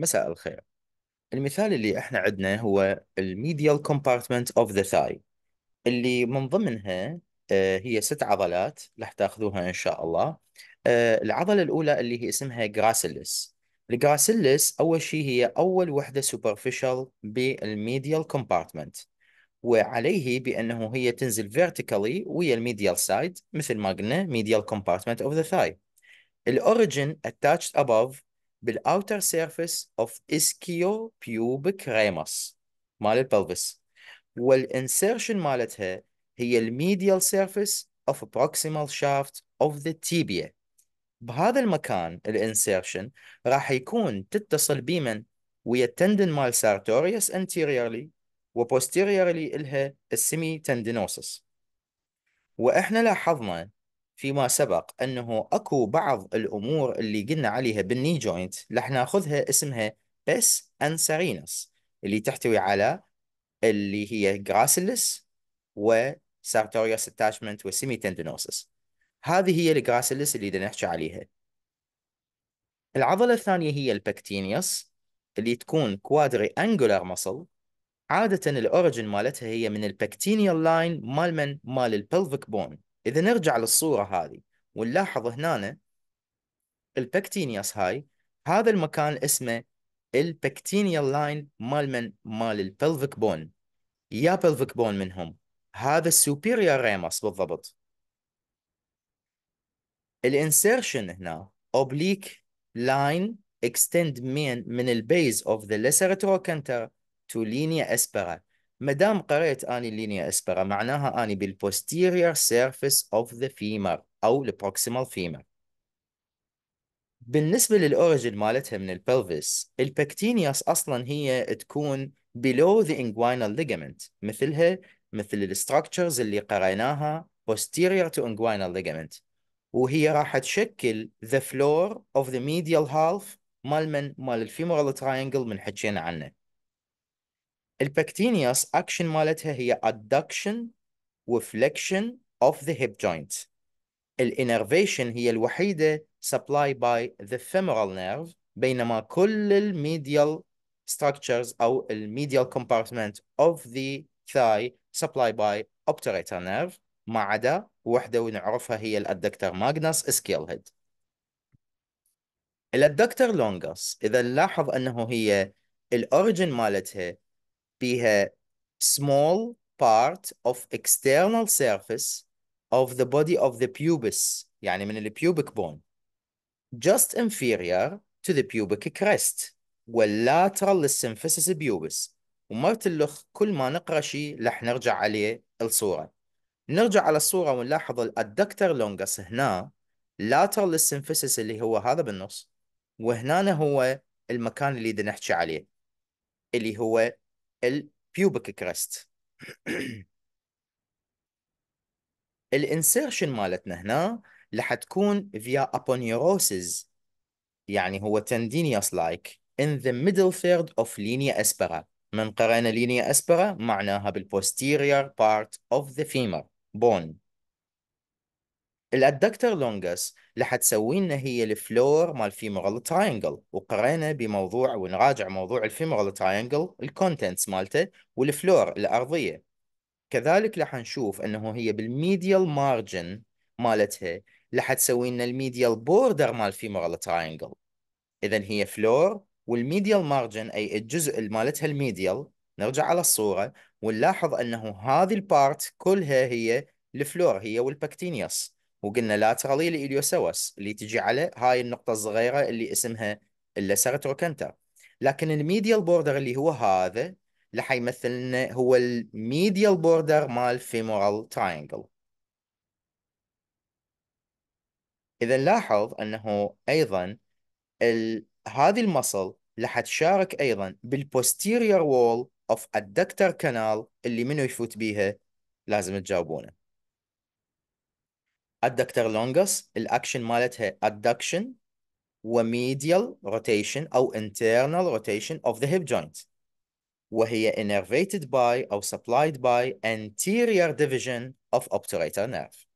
مساء الخير المثال اللي احنا عندنا هو الميديال كومبارتمنت اوف ذا ثاي اللي من ضمنها آه، هي ست عضلات راح تاخذوها ان شاء الله آه، العضله الاولى اللي هي اسمها جراسيلس الجراسيلس اول شيء هي اول وحده سوبرفيشال بالميديال كومبارتمنت وعليه بانه هي تنزل فيرتيكالي ويا الميديال سايد مثل ما قلنا ميديال كومبارتمنت اوف ذا ثاي الاوريجن اتاتشد ابوف بالاوتر سيرفيس اوف اسكيو بيوبك ريموس مال البلفس والانسرشن مالتها هي الميديال سيرفيس اوف بروكسيمال شافت اوف ذا تيبيا بهذا المكان الانسرشن راح يكون تتصل بمن ويا التندن مال سارتوريوس انتيريورلي وبوستيريورلي الها السيمي تندينوسس واحنا لاحظنا فيما سبق أنه أكو بعض الأمور اللي قلنا عليها بالني جوينت راح ناخذها اسمها بس انسرينس اللي تحتوي على اللي هي جراسيلس وسارتوريوس اتاتشمنت وسيمي تندنوسس هذه هي الجراسيلس اللي بدنا نحكي عليها العضلة الثانية هي البكتينيوس اللي تكون كوادري انجولار مسل عادة الاوريجن مالتها هي من البكتينيال لاين مال من مال البلفيك بون إذا نرجع للصورة هذه ونلاحظ هنا البكتينياس هاي هذا المكان اسمه البكتينيال لاين مال من مال البلفيك بون يا بلفيك بون منهم هذا السوبيريور ريمس بالضبط الانسيرشن هنا اوبليك لاين extend من من البيز of the lesser trochanter to لينيا aspera مدام قريت أني اللينيا اسبرا معناها أني بالبوستيرير سيرفيس اوف ذا فيمر أو البروكسيمال فيمر بالنسبة للأوريجن مالتها من البلفيس البكتينياس أصلا هي تكون below the inguinal ligament مثلها مثل الستركتشرز اللي قريناها posterior to inguinal ligament وهي راح تشكل the floor of the medial half مال من مال الفيمورال تراينجل من حكينا عنه البكتينياس اكشن مالتها هي ادكشن وفليكشن اوف ذا هيب جوينت الانرفيشن هي الوحيده سبلاي باي ذا فيمورال نيرف بينما كل الميديال ستراكشرز او الميديال كومبارتمنت اوف ذا ثاي سبلاي باي اوبتريتر نيرف ما عدا وحده ونعرفها هي الادكتر ماجنس سكيل هيد الادكتر لونجس اذا نلاحظ انه هي الاوريجن مالتها بيها small part of external surface of the body of the pubis يعني من البيوبك بون just inferior to the pubic crest واللاترال للسنفسس بيوبس ومرت اللخ كل ما نقرا شيء رح نرجع عليه الصوره نرجع على الصوره ونلاحظ الادكتر لونجس هنا لاترال للسنفسس اللي هو هذا بالنص وهنا هو المكان اللي بدنا نحكي عليه اللي هو البيوبك كريست الانسيرشن مالتنا هنا رح تكون via aponeurosis يعني هو tendinous like in the middle third of linea aspera من قرأنا linea aspera معناها بالposterior part of the femur bone الادكتر لونجس اللي حتسوي لنا هي الفلور مال فيمورال تراينجل وقرينا بموضوع ونراجع موضوع الفيمورال تراينجل الكونتنتس مالته والفلور الارضيه كذلك راح نشوف انه هي بالميديال مارجن مالتها اللي حتسوي لنا الميديال بوردر مال فيمورال تراينجل اذا هي فلور والميديال مارجن اي الجزء مالتها الميديال نرجع على الصوره ونلاحظ انه هذه البارت كلها هي الفلور هي والبكتينيوس وقلنا لاترالي لإليوسوس اللي تجي على هاي النقطة الصغيرة اللي اسمها اللسرت لكن الميديال بوردر اللي هو هذا اللي حيمثلنا هو الميديال بوردر مال فيمورال تراينجل إذا لاحظ أنه أيضا ال... هذه المصل اللي حتشارك أيضا بالبوستيريور وول اوف adductor كانال اللي منو يفوت بيها لازم تجاوبونه الدكتور لونجس الاكشن مالتها ادكشن وميديال روتيشن او internal rotation of the hip joint وهي innervated by أو supplied by anterior division of obturator nerve